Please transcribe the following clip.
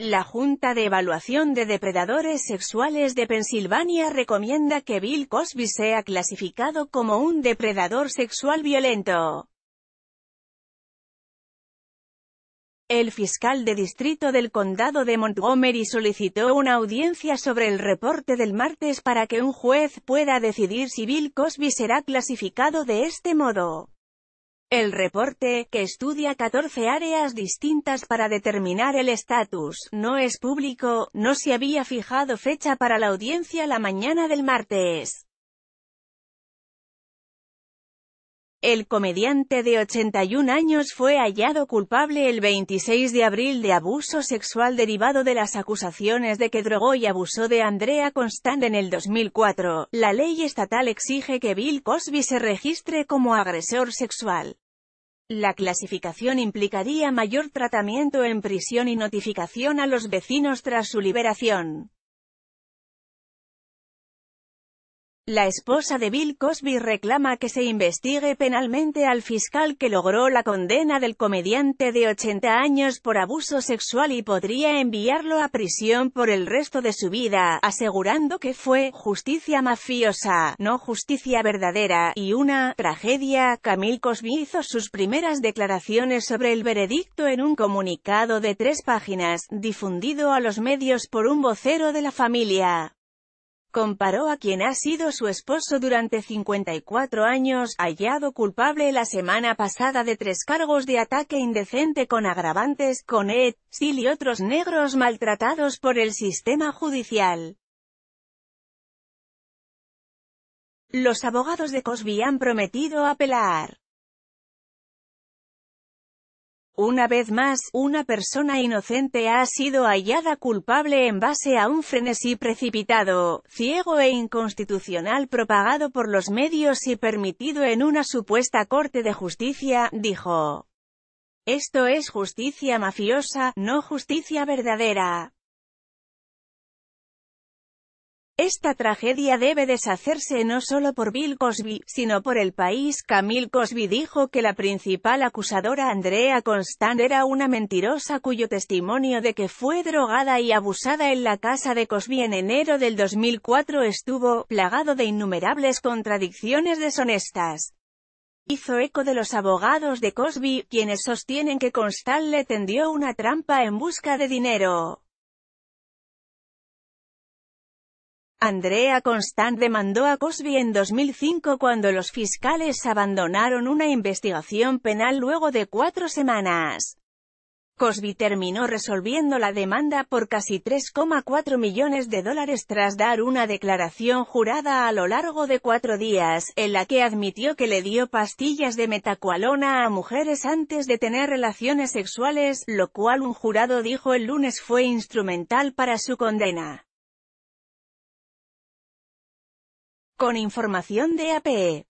La Junta de Evaluación de Depredadores Sexuales de Pensilvania recomienda que Bill Cosby sea clasificado como un depredador sexual violento. El fiscal de distrito del condado de Montgomery solicitó una audiencia sobre el reporte del martes para que un juez pueda decidir si Bill Cosby será clasificado de este modo. El reporte, que estudia 14 áreas distintas para determinar el estatus, no es público, no se había fijado fecha para la audiencia la mañana del martes. El comediante de 81 años fue hallado culpable el 26 de abril de abuso sexual derivado de las acusaciones de que drogó y abusó de Andrea Constant en el 2004. La ley estatal exige que Bill Cosby se registre como agresor sexual. La clasificación implicaría mayor tratamiento en prisión y notificación a los vecinos tras su liberación. La esposa de Bill Cosby reclama que se investigue penalmente al fiscal que logró la condena del comediante de 80 años por abuso sexual y podría enviarlo a prisión por el resto de su vida, asegurando que fue justicia mafiosa, no justicia verdadera, y una tragedia. Camille Cosby hizo sus primeras declaraciones sobre el veredicto en un comunicado de tres páginas, difundido a los medios por un vocero de la familia comparó a quien ha sido su esposo durante 54 años, hallado culpable la semana pasada de tres cargos de ataque indecente con agravantes, con Ed, Sil y otros negros maltratados por el sistema judicial. Los abogados de Cosby han prometido apelar. Una vez más, una persona inocente ha sido hallada culpable en base a un frenesí precipitado, ciego e inconstitucional propagado por los medios y permitido en una supuesta corte de justicia, dijo. Esto es justicia mafiosa, no justicia verdadera. Esta tragedia debe deshacerse no solo por Bill Cosby, sino por el país. Camille Cosby dijo que la principal acusadora Andrea Constant era una mentirosa cuyo testimonio de que fue drogada y abusada en la casa de Cosby en enero del 2004 estuvo plagado de innumerables contradicciones deshonestas hizo eco de los abogados de Cosby, quienes sostienen que Constant le tendió una trampa en busca de dinero. Andrea Constant demandó a Cosby en 2005 cuando los fiscales abandonaron una investigación penal luego de cuatro semanas. Cosby terminó resolviendo la demanda por casi 3,4 millones de dólares tras dar una declaración jurada a lo largo de cuatro días, en la que admitió que le dio pastillas de metacualona a mujeres antes de tener relaciones sexuales, lo cual un jurado dijo el lunes fue instrumental para su condena. Con información de APE.